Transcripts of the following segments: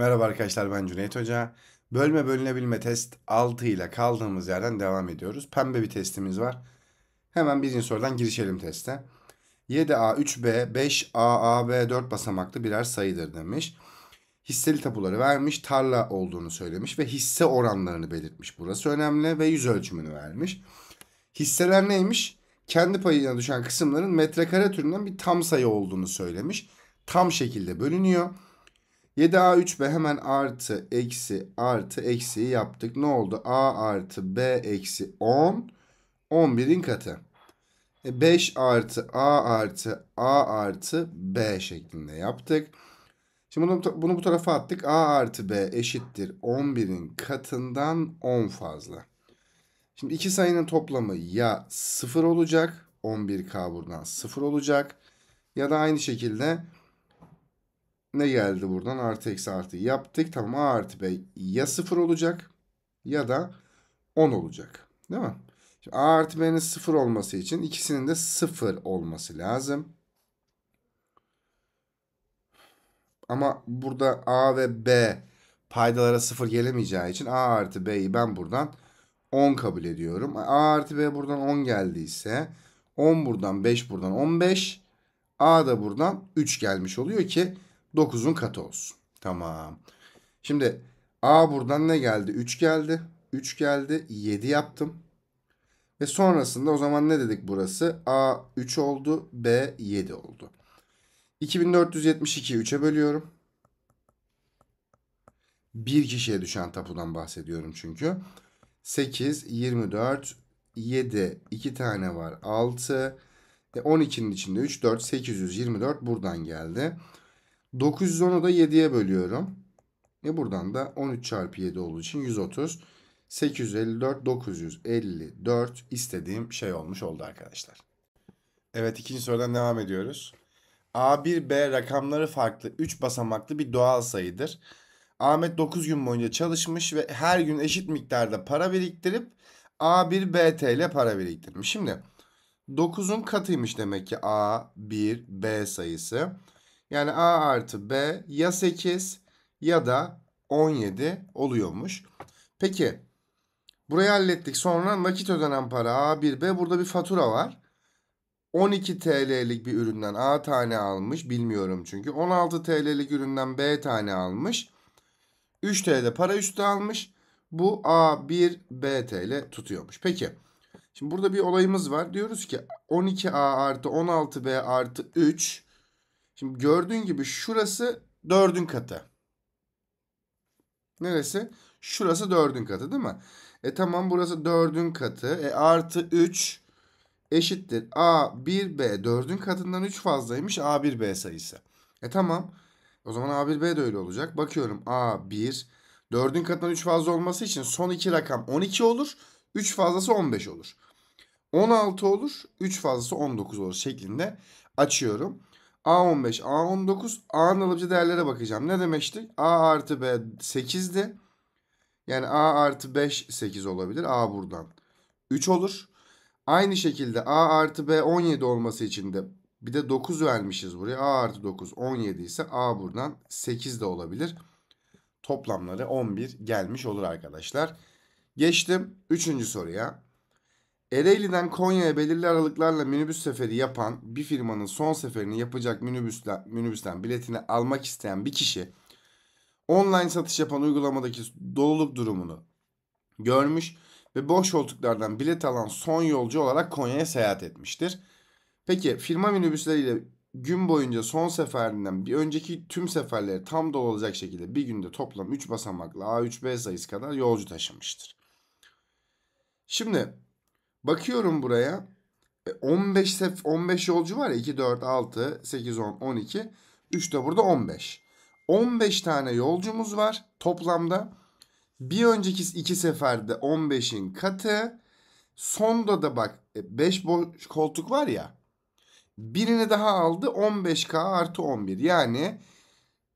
Merhaba arkadaşlar ben Cüneyt Hoca. Bölme bölünebilme test 6 ile kaldığımız yerden devam ediyoruz. Pembe bir testimiz var. Hemen birinci sorudan girişelim teste. 7A, 3B, 5A, A, B, 4 basamaklı birer sayıdır demiş. Hisseli tapuları vermiş, tarla olduğunu söylemiş ve hisse oranlarını belirtmiş. Burası önemli ve yüz ölçümünü vermiş. Hisseler neymiş? Kendi payına düşen kısımların metrekare türünden bir tam sayı olduğunu söylemiş. Tam şekilde bölünüyor. 7a3b hemen artı eksi artı eksi yaptık. Ne oldu? a artı b eksi 10 11'in katı. E 5 artı a artı a artı b şeklinde yaptık. Şimdi bunu, bunu bu tarafa attık. a artı b eşittir 11'in katından 10 fazla. Şimdi iki sayının toplamı ya 0 olacak. 11k buradan 0 olacak. Ya da aynı şekilde ne geldi buradan? Artı eksi artı yaptık. Tamam A artı B ya 0 olacak ya da 10 olacak. Değil mi? Şimdi A artı B'nin 0 olması için ikisinin de 0 olması lazım. Ama burada A ve B paydalara 0 gelemeyeceği için A artı B'yi ben buradan 10 kabul ediyorum. A artı B buradan 10 geldiyse 10 buradan 5 buradan 15 A da buradan 3 gelmiş oluyor ki 9'un katı olsun. Tamam. Şimdi A buradan ne geldi? 3 geldi. 3 geldi. 7 yaptım. Ve sonrasında o zaman ne dedik burası? A 3 oldu. B 7 oldu. 2472 3'e bölüyorum. Bir kişiye düşen tapudan bahsediyorum çünkü. 8, 24, 7, 2 tane var 6. E 12'nin içinde 3, 4, 824 buradan geldi. 910'u da 7'ye bölüyorum. E buradan da 13 çarpı 7 olduğu için 130. 854, 954 istediğim şey olmuş oldu arkadaşlar. Evet ikinci sorudan devam ediyoruz. A1B rakamları farklı 3 basamaklı bir doğal sayıdır. Ahmet 9 gün boyunca çalışmış ve her gün eşit miktarda para biriktirip A1BT ile para biriktirmiş. Şimdi 9'un katıymış demek ki A1B sayısı. Yani A artı B ya 8 ya da 17 oluyormuş. Peki burayı hallettik. Sonra nakit ödenen para A1B burada bir fatura var. 12 TL'lik bir üründen A tane almış. Bilmiyorum çünkü. 16 TL'lik üründen B tane almış. 3 TL'de para üstü almış. Bu A1 B TL tutuyormuş. Peki. Şimdi burada bir olayımız var. Diyoruz ki 12A artı 16B artı 3 Şimdi gördüğün gibi şurası dördün katı. Neresi? Şurası dördün katı değil mi? E tamam burası dördün katı. E artı 3 eşittir. A1B dördün katından 3 fazlaymış A1B sayısı. E tamam. O zaman A1B de öyle olacak. Bakıyorum A1 Dördün katından 3 fazla olması için son iki rakam 12 olur. 3 fazlası 15 olur. 16 olur. 3 fazlası 19 olur şeklinde açıyorum. A15, A19, A'nın alıcı değerlere bakacağım. Ne demiştik? A artı B 8'di. Yani A artı 5 8 olabilir. A buradan 3 olur. Aynı şekilde A artı B 17 olması için de bir de 9 vermişiz buraya. A artı 9 17 ise A buradan 8 de olabilir. Toplamları 11 gelmiş olur arkadaşlar. Geçtim 3. soruya. Ereğli'den Konya'ya belirli aralıklarla minibüs seferi yapan bir firmanın son seferini yapacak minibüsle, minibüsten biletini almak isteyen bir kişi online satış yapan uygulamadaki doluluk durumunu görmüş ve boş koltuklardan bilet alan son yolcu olarak Konya'ya seyahat etmiştir. Peki firma minibüsleriyle gün boyunca son seferinden bir önceki tüm seferleri tam dolu olacak şekilde bir günde toplam 3 basamaklı A3B sayısı kadar yolcu taşımıştır. Şimdi Bakıyorum buraya. 15 e, sef 15 yolcu var ya 2 4 6 8 10 12. 3 de burada 15. 15 tane yolcumuz var toplamda. Bir önceki iki seferde 15'in katı. Sonda da bak 5 e, boş koltuk var ya. Birini daha aldı 15K artı 11. Yani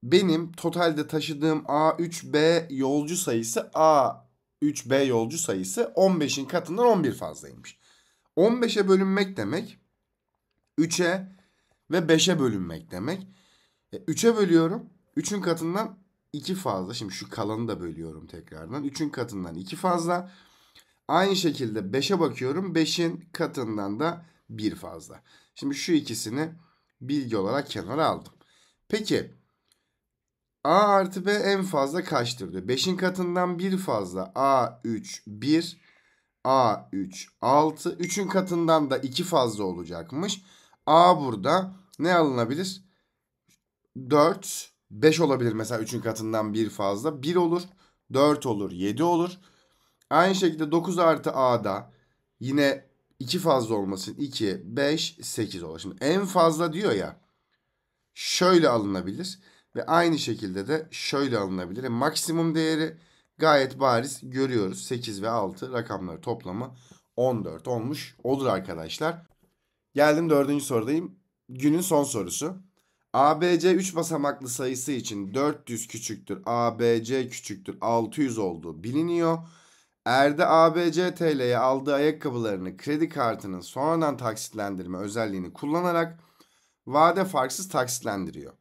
benim totalde taşıdığım A3B yolcu sayısı A 3B yolcu sayısı 15'in katından 11 fazlaymış. 15'e bölünmek demek 3'e ve 5'e bölünmek demek. 3'e bölüyorum. 3'ün katından 2 fazla. Şimdi şu kalanı da bölüyorum tekrardan. 3'ün katından 2 fazla. Aynı şekilde 5'e bakıyorum. 5'in katından da 1 fazla. Şimdi şu ikisini bilgi olarak kenara aldım. Peki A artı B en fazla kaçtır diyor. 5'in katından 1 fazla. A3 1. A3 6. 3'ün katından da 2 fazla olacakmış. A burada ne alınabilir? 4. 5 olabilir mesela 3'ün katından 1 fazla. 1 olur. 4 olur. 7 olur. Aynı şekilde 9 artı A'da yine 2 fazla olmasın. 2, 5, 8 olur. Şimdi en fazla diyor ya. Şöyle alınabilir. Ve aynı şekilde de şöyle alınabilir. E, maksimum değeri gayet bariz görüyoruz. 8 ve 6 rakamları toplamı 14 olmuş olur arkadaşlar. Geldim dördüncü sorudayım. Günün son sorusu. ABC 3 basamaklı sayısı için 400 küçüktür, ABC küçüktür, 600 olduğu biliniyor. Erde ABC TL'ye aldığı ayakkabılarını kredi kartının sonradan taksitlendirme özelliğini kullanarak vade farksız taksitlendiriyor.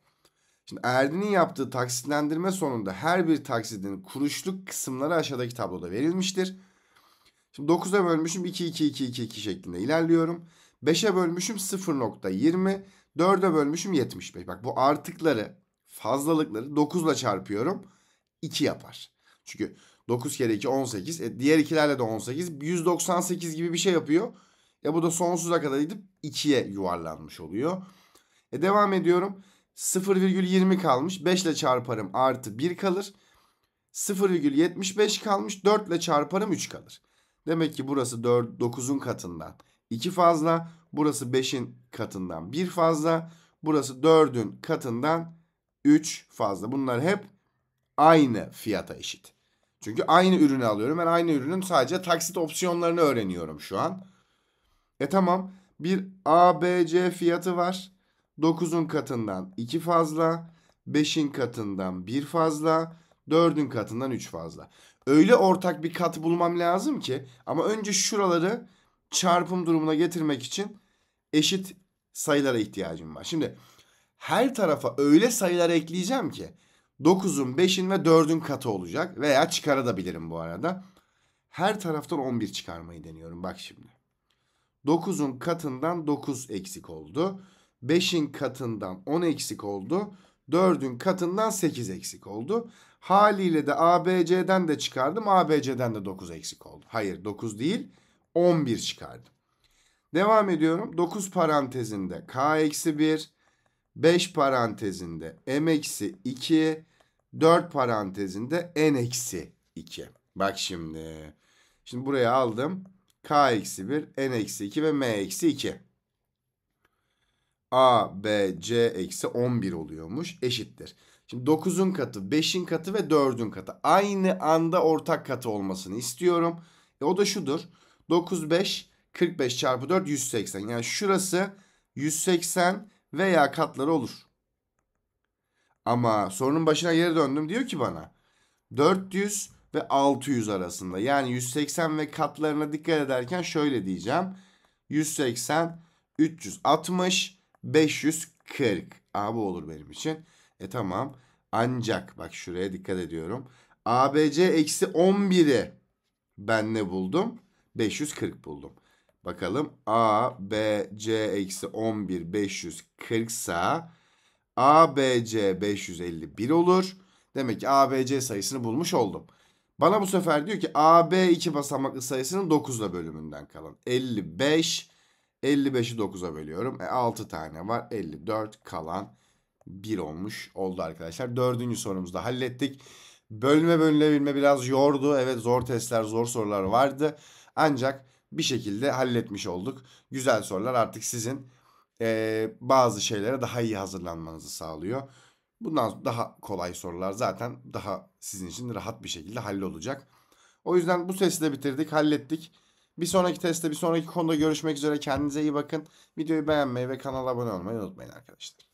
Şimdi Erdin'in yaptığı taksitlendirme sonunda her bir taksidin kuruşluk kısımları aşağıdaki tabloda verilmiştir. Şimdi 9'a bölmüşüm 2 2 2 2 2 şeklinde ilerliyorum. 5'e bölmüşüm 0.20, 4'e bölmüşüm 75. Bak bu artıkları, fazlalıkları 9 ile çarpıyorum. 2 yapar. Çünkü 9 kere 2 18. E, diğer ikilerle de 18. 198 gibi bir şey yapıyor. E bu da sonsuza kadar gidip 2'ye yuvarlanmış oluyor. E devam ediyorum. 0,20 kalmış. 5 ile çarparım artı 1 kalır. 0,75 kalmış. 4 ile çarparım 3 kalır. Demek ki burası 9'un katından 2 fazla. Burası 5'in katından 1 fazla. Burası 4'ün katından 3 fazla. Bunlar hep aynı fiyata eşit. Çünkü aynı ürünü alıyorum. Ben aynı ürünün sadece taksit opsiyonlarını öğreniyorum şu an. E tamam bir ABC fiyatı var. 9'un katından 2 fazla, 5'in katından 1 fazla, 4'ün katından 3 fazla. Öyle ortak bir kat bulmam lazım ki ama önce şuraları çarpım durumuna getirmek için eşit sayılara ihtiyacım var. Şimdi her tarafa öyle sayılar ekleyeceğim ki 9'un, 5'in ve 4'ün katı olacak veya çıkarabilirim bu arada. Her taraftan 11 çıkarmayı deniyorum bak şimdi. 9'un katından 9 eksik oldu. 5'in katından 10 eksik oldu. 4'ün katından 8 eksik oldu. Haliyle de ABC'den de çıkardım. ABC'den de 9 eksik oldu. Hayır 9 değil 11 çıkardım. Devam ediyorum. 9 parantezinde K eksi 1. 5 parantezinde M eksi 2. 4 parantezinde N eksi 2. Bak şimdi. Şimdi buraya aldım. K eksi 1, N eksi 2 ve M eksi 2. A, B, C eksi 11 oluyormuş eşittir. Şimdi 9'un katı, 5'in katı ve 4'ün katı. Aynı anda ortak katı olmasını istiyorum. E o da şudur. 9, 5, 45 çarpı 4, 180. Yani şurası 180 veya katları olur. Ama sorunun başına geri döndüm. Diyor ki bana 400 ve 600 arasında. Yani 180 ve katlarına dikkat ederken şöyle diyeceğim. 180, 360, 540. A bu olur benim için. E tamam. Ancak bak şuraya dikkat ediyorum. ABC eksi 11'i ben ne buldum? 540 buldum. Bakalım A, B, C eksi 11 540 sa A, B, C 551 olur. Demek ki A, B, C sayısını bulmuş oldum. Bana bu sefer diyor ki A, B 2 basamaklı sayısının 9'la bölümünden kalan 55 55'i 9'a bölüyorum. E, 6 tane var. 54 kalan 1 olmuş oldu arkadaşlar. Dördüncü sorumuzu da hallettik. Bölme bölünebilme biraz yordu. Evet zor testler zor sorular vardı. Ancak bir şekilde halletmiş olduk. Güzel sorular artık sizin e, bazı şeylere daha iyi hazırlanmanızı sağlıyor. Bundan daha kolay sorular zaten daha sizin için rahat bir şekilde hallolacak. O yüzden bu de bitirdik, hallettik. Bir sonraki testte bir sonraki konuda görüşmek üzere. Kendinize iyi bakın. Videoyu beğenmeyi ve kanala abone olmayı unutmayın arkadaşlar.